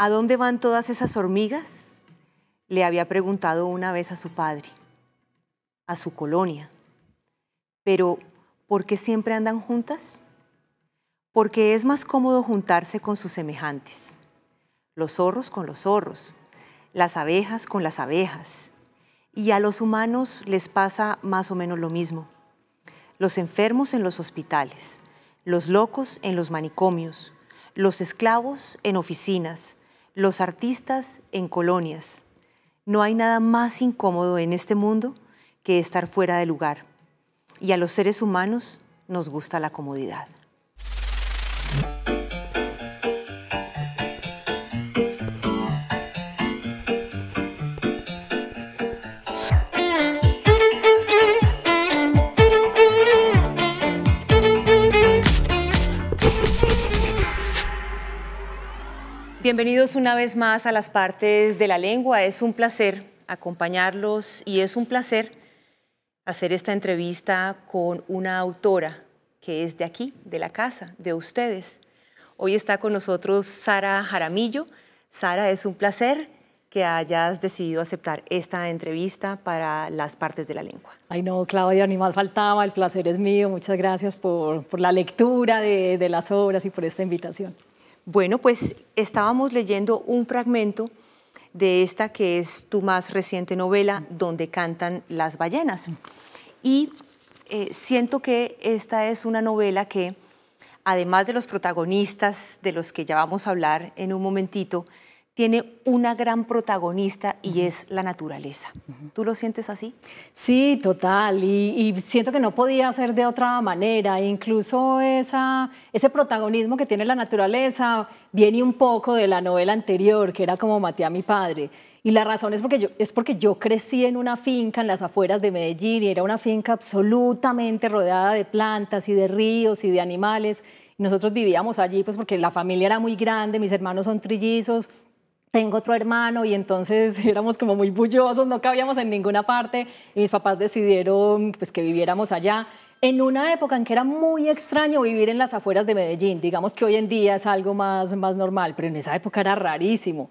¿A dónde van todas esas hormigas? Le había preguntado una vez a su padre, a su colonia. Pero, ¿por qué siempre andan juntas? Porque es más cómodo juntarse con sus semejantes. Los zorros con los zorros, las abejas con las abejas. Y a los humanos les pasa más o menos lo mismo. Los enfermos en los hospitales, los locos en los manicomios, los esclavos en oficinas, los artistas en colonias. No hay nada más incómodo en este mundo que estar fuera de lugar. Y a los seres humanos nos gusta la comodidad. Bienvenidos una vez más a las partes de la lengua. Es un placer acompañarlos y es un placer hacer esta entrevista con una autora que es de aquí, de la casa, de ustedes. Hoy está con nosotros Sara Jaramillo. Sara, es un placer que hayas decidido aceptar esta entrevista para las partes de la lengua. Ay, no, Claudia, ni más faltaba, el placer es mío. Muchas gracias por, la lectura de las obras y por esta invitación. Bueno, pues estábamos leyendo un fragmento de esta que es tu más reciente novela, donde cantan las ballenas. Y eh, siento que esta es una novela que, además de los protagonistas de los que ya vamos a hablar en un momentito, tiene una gran protagonista y es la naturaleza. ¿Tú lo sientes así? Sí, total. Y, siento que no podía ser de otra manera. Incluso ese protagonismo que tiene la naturaleza viene un poco de la novela anterior, que era como maté a mi padre. Y la razón es porque, yo, es porque yo crecí en una finca en las afueras de Medellín y era una finca absolutamente rodeada de plantas y de ríos y de animales. nosotros vivíamos allí pues porque la familia era muy grande, mis hermanos son trillizos, tengo otro hermano y entonces éramos como muy bullosos, no cabíamos en ninguna parte y mis papás decidieron pues que viviéramos allá en una época en que era muy extraño vivir en las afueras de Medellín, digamos que hoy en día es algo más, más normal, pero en esa época era rarísimo.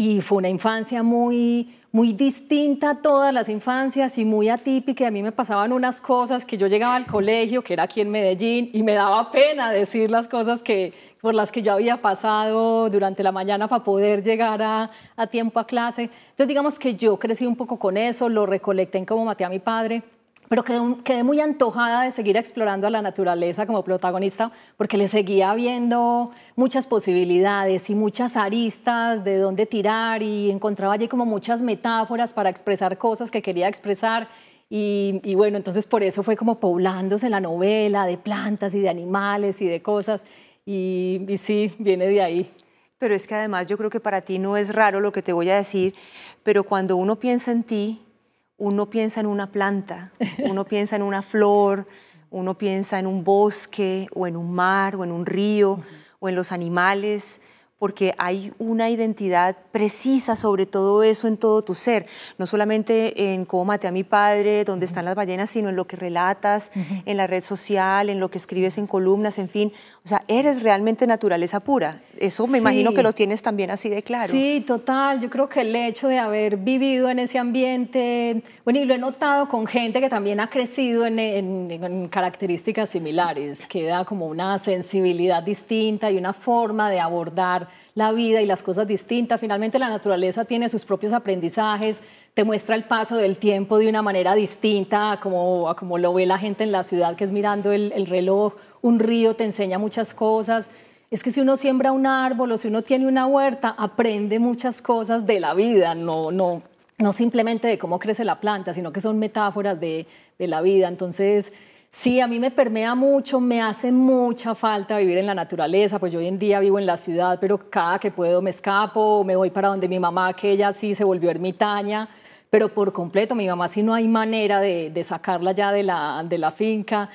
Y fue una infancia muy, muy distinta a todas las infancias y muy atípica. A mí me pasaban unas cosas que yo llegaba al colegio, que era aquí en Medellín, y me daba pena decir las cosas que, por las que yo había pasado durante la mañana para poder llegar a, tiempo a clase. Entonces digamos que yo crecí un poco con eso, lo recolecté en cómo maté a mi padre pero quedé, quedé, muy antojada de seguir explorando a la naturaleza como protagonista porque le seguía viendo muchas posibilidades y muchas aristas de dónde tirar y encontraba allí como muchas metáforas para expresar cosas que quería expresar y, y bueno, entonces por eso fue como poblándose la novela de plantas y de animales y de cosas y, sí, viene de ahí. Pero es que además yo creo que para ti no es raro lo que te voy a decir, pero cuando uno piensa en ti, uno piensa en una planta, uno piensa en una flor, uno piensa en un bosque o en un mar o en un río o en los animales porque hay una identidad precisa sobre todo eso en todo tu ser, no solamente en cómo maté a mi padre, dónde están las ballenas, sino en lo que relatas, en la red social, en lo que escribes en columnas, en fin, o sea, eres realmente naturaleza pura. Eso me imagino que lo tienes también así de claro. Sí, total, yo creo que el hecho de haber vivido en ese ambiente, bueno, y lo he notado con gente que también ha crecido en características similares, que da como una sensibilidad distinta y una forma de abordar la vida y las cosas distintas. Finalmente la naturaleza tiene sus propios aprendizajes, te muestra el paso del tiempo de una manera distinta como, como lo ve la gente en la ciudad, que es mirando el, reloj. Un río te enseña muchas cosas. Es que si uno siembra un árbol o si uno tiene una huerta, aprende muchas cosas de la vida, no, no, no simplemente de cómo crece la planta, sino que son metáforas de, de la vida. Entonces, Sí, a mí me permea mucho, me hace mucha falta vivir en la naturaleza, pues yo hoy en día vivo en la ciudad, pero cada que puedo me escapo, me voy para donde mi mamá, que ella sí se volvió ermitaña, pero por completo, mi mamá sí no hay manera de, sacarla ya de la finca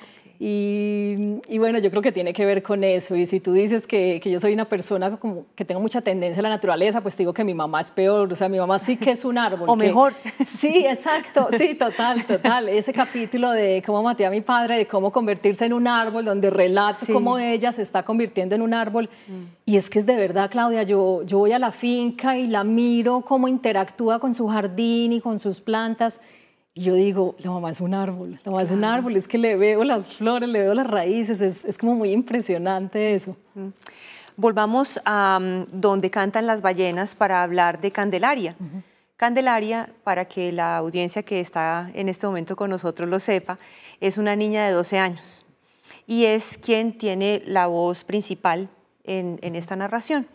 y, bueno, yo creo que tiene que ver con eso. Y si tú dices que, que yo soy una persona como que tengo mucha tendencia a la naturaleza, pues digo que mi mamá es peor. O sea, mi mamá sí que es un árbol. o mejor. Sí, exacto. Sí, total, total. Ese capítulo de cómo maté a mi padre, de cómo convertirse en un árbol, donde relata cómo ella se está convirtiendo en un árbol. Mm. Y es que es de verdad, Claudia, yo, yo voy a la finca y la miro, cómo interactúa con su jardín y con sus plantas yo digo, la mamá es un árbol, la mamá es un árbol, es que le veo las flores, le veo las raíces, es, como muy impresionante eso. Mm. Volvamos a mm, donde cantan las ballenas para hablar de Candelaria. Candelaria, para que la audiencia que está en este momento con nosotros lo sepa, es una niña de 12 años y es quien tiene la voz principal en, esta narración.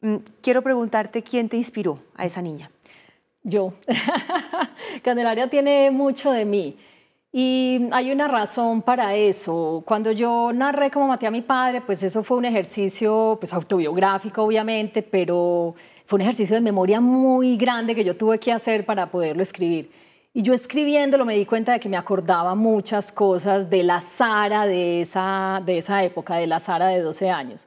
Mm, quiero preguntarte quién te inspiró a esa niña. Yo. Candelaria tiene mucho de mí. Y hay una razón para eso. Cuando yo narré cómo maté a mi padre, pues eso fue un ejercicio pues, autobiográfico, obviamente, pero fue un ejercicio de memoria muy grande que yo tuve que hacer para poderlo escribir. Y yo escribiéndolo me di cuenta de que me acordaba muchas cosas de la Sara de esa, de esa época, de la Sara de 12 años.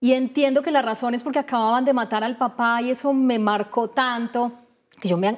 Y entiendo que la razón es porque acababan de matar al papá y eso me marcó tanto yo me,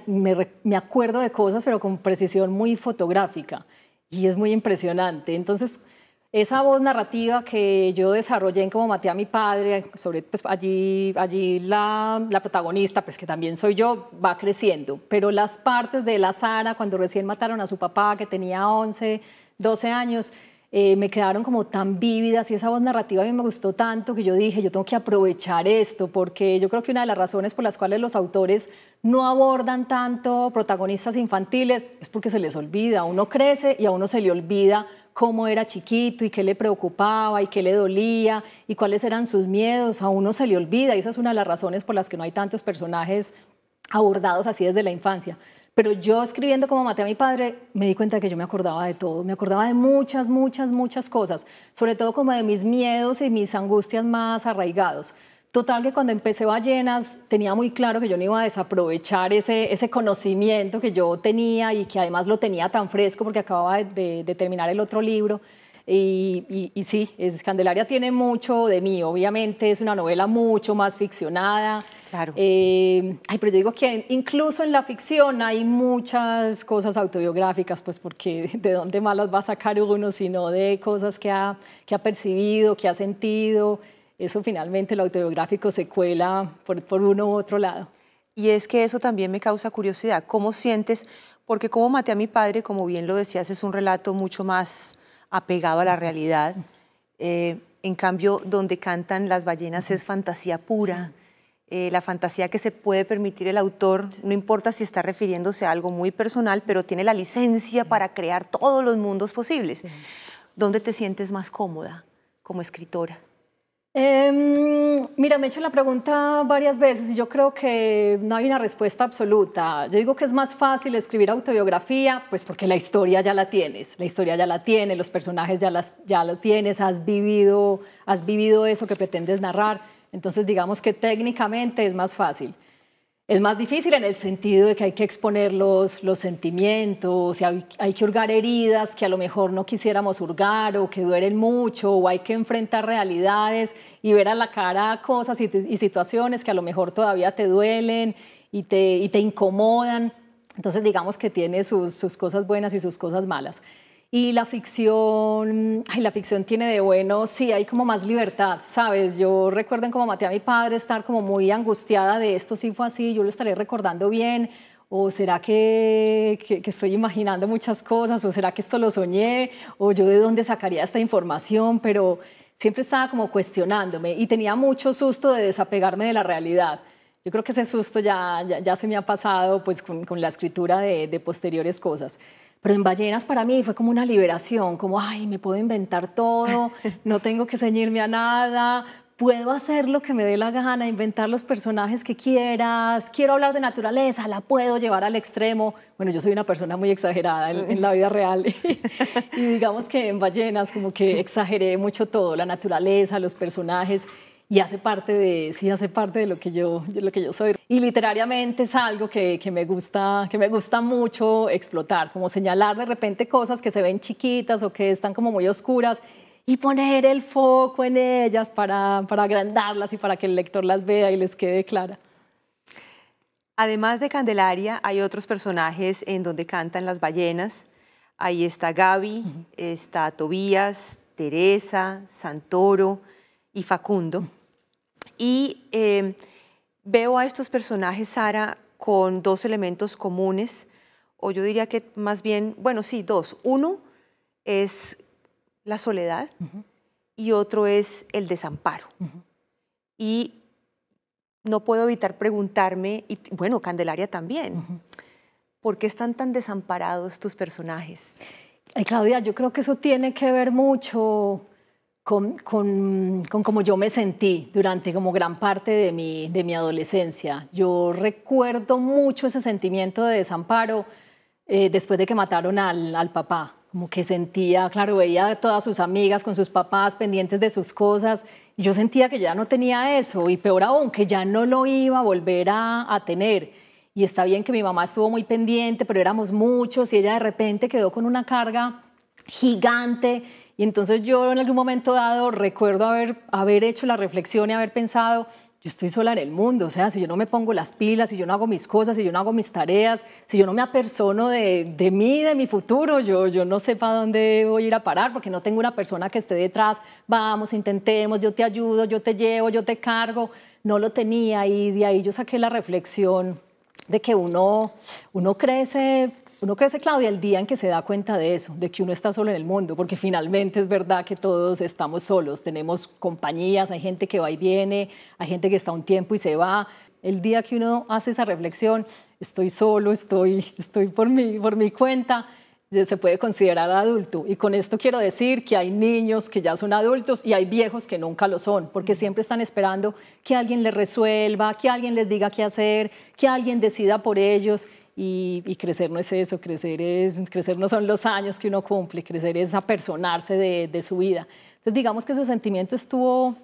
me, acuerdo de cosas, pero con precisión muy fotográfica y es muy impresionante. Entonces, esa voz narrativa que yo desarrollé en Como maté a mi padre, sobre pues, allí, allí la, la, protagonista, pues que también soy yo, va creciendo. Pero las partes de la Sara, cuando recién mataron a su papá, que tenía 11, 12 años, eh, me quedaron como tan vívidas y esa voz narrativa a mí me gustó tanto que yo dije, yo tengo que aprovechar esto, porque yo creo que una de las razones por las cuales los autores no abordan tanto protagonistas infantiles es porque se les olvida, uno crece y a uno se le olvida cómo era chiquito y qué le preocupaba y qué le dolía y cuáles eran sus miedos, a uno se le olvida y esa es una de las razones por las que no hay tantos personajes abordados así desde la infancia. Pero yo escribiendo como maté a mi padre, me di cuenta de que yo me acordaba de todo, me acordaba de muchas, muchas, muchas cosas, sobre todo como de mis miedos y mis angustias más arraigados. Total que cuando empecé Ballenas tenía muy claro que yo no iba a desaprovechar ese, conocimiento que yo tenía y que además lo tenía tan fresco porque acababa de, terminar el otro libro. Y, sí, es, tiene mucho de mí, obviamente es una novela mucho más ficcionada, Claro. Eh, ay, pero yo digo que incluso en la ficción hay muchas cosas autobiográficas, pues porque de dónde más las va a sacar uno, sino de cosas que ha, que ha percibido, que ha sentido. Eso finalmente lo autobiográfico se cuela por, uno u otro lado. Y es que eso también me causa curiosidad. ¿Cómo sientes? Porque como maté a mi padre, como bien lo decías, es un relato mucho más apegado a la realidad. Eh, en cambio, donde cantan las ballenas es fantasía pura. Eh, la fantasía que se puede permitir el autor, no importa si está refiriéndose a algo muy personal, pero tiene la licencia para crear todos los mundos posibles. ¿Dónde te sientes más cómoda como escritora? Em, mira, me he hecho la pregunta varias veces y yo creo que no hay una respuesta absoluta. Yo digo que es más fácil escribir autobiografía, pues porque la historia ya la tienes, la historia ya la tienes, los personajes ya, ya lo tienes, has vivido, has vivido eso que pretendes narrar. Entonces digamos que técnicamente es más fácil. Es más difícil en el sentido de que hay que exponer los, sentimientos, y hay, que hurgar heridas que a lo mejor no quisiéramos hurgar o que duelen mucho, o hay que enfrentar realidades y ver a la cara cosas y, situaciones que a lo mejor todavía te duelen y te, te incomodan. Entonces digamos que tiene sus, sus cosas buenas y sus cosas malas. Y la ficción, ay, la ficción tiene de bueno, sí, hay como más libertad, ¿sabes? Yo recuerdo en cómo maté a mi padre estar como muy angustiada de esto, si fue así, yo lo estaré recordando bien, o será que, estoy imaginando muchas cosas, o será que esto lo soñé, o yo de dónde sacaría esta información, pero siempre estaba como cuestionándome y tenía mucho susto de desapegarme de la realidad. Yo creo que ese susto ya, ya, se me ha pasado pues, con, la escritura de, posteriores cosas. Pero en ballenas para mí fue como una liberación, como, ay, me puedo inventar todo, no tengo que ceñirme a nada, puedo hacer lo que me dé la gana, inventar los personajes que quieras, quiero hablar de naturaleza, la puedo llevar al extremo. Bueno, yo soy una persona muy exagerada en, la vida real y digamos que en ballenas como que exageré mucho todo, la naturaleza, los personajes y hace parte de, sí hace parte de lo que yo, lo que yo soy. Y literariamente es algo que, que, me gusta, que me gusta mucho explotar, como señalar de repente cosas que se ven chiquitas o que están como muy oscuras y poner el foco en ellas para, para agrandarlas y para que el lector las vea y les quede clara. Además de Candelaria, hay otros personajes en donde cantan las ballenas. Ahí está Gaby, está Tobías, Teresa, Santoro y Facundo. Y eh, veo a estos personajes, Sara, con dos elementos comunes, o yo diría que más bien, bueno, sí, dos. Uno es la soledad y otro es el desamparo. Y no puedo evitar preguntarme, y bueno, Candelaria también, ¿por qué están tan desamparados tus personajes? Claudia, yo creo que eso tiene que ver mucho con, con, yo me sentí durante como gran parte de mi, de mi adolescencia. Yo recuerdo mucho ese sentimiento de desamparo eh, después de que mataron al, papá, como que sentía, claro, veía a todas sus amigas con sus papás pendientes de sus cosas, y yo sentía que ya no tenía eso, y peor aún, que ya no lo iba a volver a, a, tener. Y está bien que mi mamá estuvo muy pendiente, pero éramos muchos, y ella de repente quedó con una carga gigante y entonces yo en algún momento dado recuerdo haber, haber hecho la reflexión y haber pensado, yo estoy sola en el mundo, o sea, si yo no me pongo las pilas, si yo no hago mis cosas, si yo no hago mis tareas, si yo no me apersono de, de mí, de mi futuro, yo, yo no sé para dónde voy a ir a parar porque no tengo una persona que esté detrás, vamos, intentemos, yo te ayudo, yo te llevo, yo te cargo, no lo tenía y de ahí yo saqué la reflexión de que uno, uno crece uno crece, Claudia, el día en que se da cuenta de eso, de que uno está solo en el mundo, porque finalmente es verdad que todos estamos solos, tenemos compañías, hay gente que va y viene, hay gente que está un tiempo y se va. El día que uno hace esa reflexión, estoy solo, estoy, estoy por, por mi cuenta, se puede considerar adulto. Y con esto quiero decir que hay niños que ya son adultos y hay viejos que nunca lo son, porque mm. siempre están esperando que alguien les resuelva, que alguien les diga qué hacer, que alguien decida por ellos. Y, crecer no es eso, crecer, es, crecer no son los años que uno cumple, crecer es apersonarse de, de su vida. Entonces digamos que ese sentimiento estuvo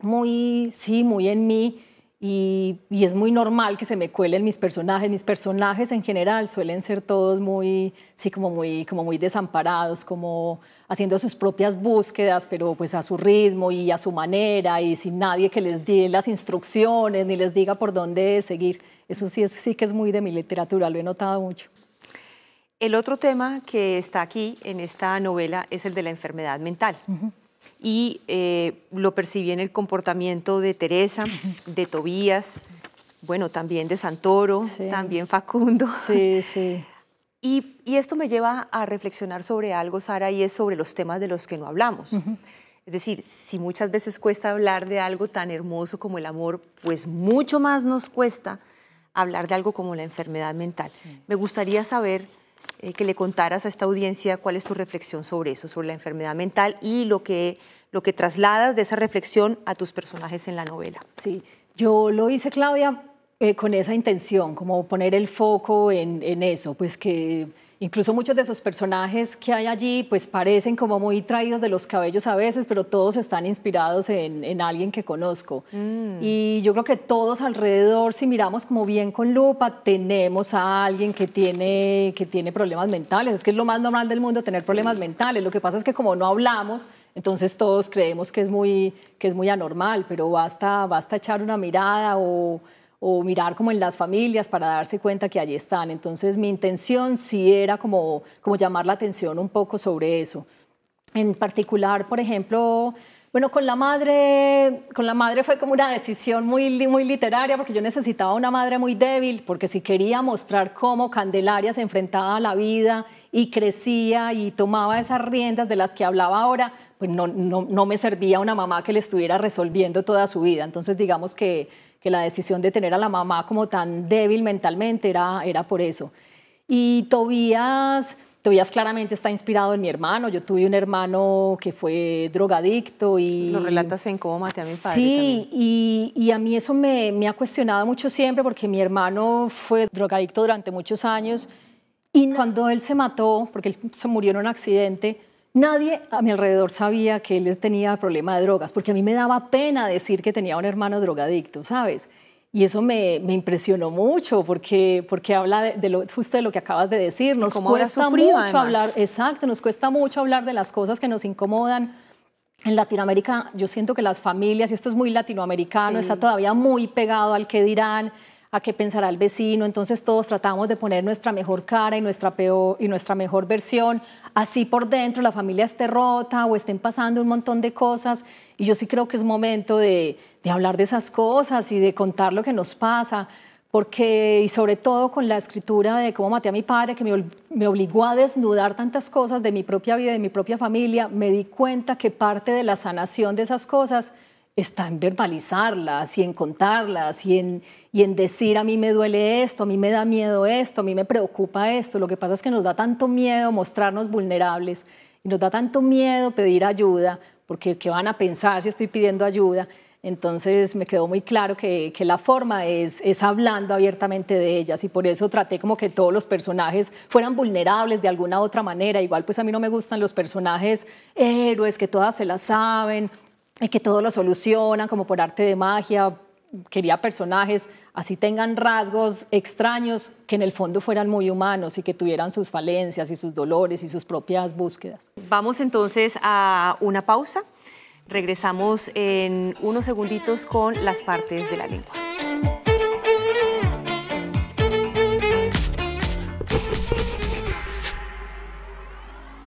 muy, sí, muy en mí y, es muy normal que se me cuelen mis personajes. Mis personajes en general suelen ser todos muy, como muy, como muy desamparados, como haciendo sus propias búsquedas, pero pues a su ritmo y a su manera y sin nadie que les dé las instrucciones ni les diga por dónde seguir. Eso sí, sí que es muy de mi literatura, lo he notado mucho. El otro tema que está aquí en esta novela es el de la enfermedad mental y eh, lo percibí en el comportamiento de Teresa, de Tobías, bueno, también de Santoro, también Facundo. Sí, sí. Y, esto me lleva a reflexionar sobre algo, Sara, y es sobre los temas de los que no hablamos. Es decir, si muchas veces cuesta hablar de algo tan hermoso como el amor, pues mucho más nos cuesta hablar de algo como la enfermedad mental. Me gustaría saber eh, que le contaras a esta audiencia cuál es tu reflexión sobre eso, sobre la enfermedad mental y lo que, lo que trasladas de esa reflexión a tus personajes en la novela. Sí, yo lo hice, Claudia, eh, con esa intención, como poner el foco en, en eso, pues que Incluso muchos de esos personajes que hay allí pues parecen como muy traídos de los cabellos a veces, pero todos están inspirados en, alguien que conozco. Mm. Y yo creo que todos alrededor, si miramos como bien con lupa, tenemos a alguien que tiene, que tiene problemas mentales. Es que es lo más normal del mundo tener problemas mentales. Lo que pasa es que como no hablamos, entonces todos creemos que es muy, que es muy anormal, pero basta, basta echar una mirada o o mirar como en las familias para darse cuenta que allí están. Entonces mi intención sí era como, como llamar la atención un poco sobre eso. En particular, por ejemplo, bueno, con la madre, con la madre fue como una decisión muy, muy literaria porque yo necesitaba una madre muy débil, porque si quería mostrar cómo Candelaria se enfrentaba a la vida y crecía y tomaba esas riendas de las que hablaba ahora, pues no, no me servía una mamá que le estuviera resolviendo toda su vida. Entonces digamos que que la decisión de tener a la mamá como tan débil mentalmente era, era por eso. Y Tobías, Tobías claramente está inspirado en mi hermano. Yo tuve un hermano que fue drogadicto y... Lo relatas en cómo maté a mi Sí, y, a mí eso me, me, ha cuestionado mucho siempre porque mi hermano fue drogadicto durante muchos años y cuando él se mató, porque se murió en un accidente, Nadie a mi alrededor sabía que él tenía problema de drogas, porque a mí me daba pena decir que tenía un hermano drogadicto, ¿sabes? Y eso me, me impresionó mucho, porque, porque habla de, lo, justo de lo que acabas de decir. Nos cuesta mucho hablar, exacto, nos cuesta mucho hablar de las cosas que nos incomodan. En Latinoamérica, yo siento que las familias, y esto es muy latinoamericano, está todavía muy pegado al que dirán, a qué pensará el vecino, entonces todos tratamos de poner nuestra mejor cara y nuestra, y nuestra mejor versión, así por dentro la familia esté rota o estén pasando un montón de cosas y yo sí creo que es momento de, hablar de esas cosas y de contar lo que nos pasa, porque y sobre todo con la escritura de cómo maté a mi padre, que me, obligó a desnudar tantas cosas de mi propia vida, de mi propia familia, me di cuenta que parte de la sanación de esas cosas está en verbalizarlas y en contarlas y en, y en decir a mí me duele esto, a mí me da miedo esto, a mí me preocupa esto. Lo que pasa es que nos da tanto miedo mostrarnos vulnerables y nos da tanto miedo pedir ayuda, porque ¿qué van a pensar si estoy pidiendo ayuda? Entonces me quedó muy claro que, la forma es, es, hablando abiertamente de ellas y por eso traté como que todos los personajes fueran vulnerables de alguna u otra manera. Igual pues a mí no me gustan los personajes héroes que todas se las saben y que todo lo solucionan como por arte de magia, quería personajes así tengan rasgos extraños que en el fondo fueran muy humanos y que tuvieran sus falencias y sus dolores y sus propias búsquedas. Vamos entonces a una pausa. Regresamos en unos segunditos con las partes de la lengua.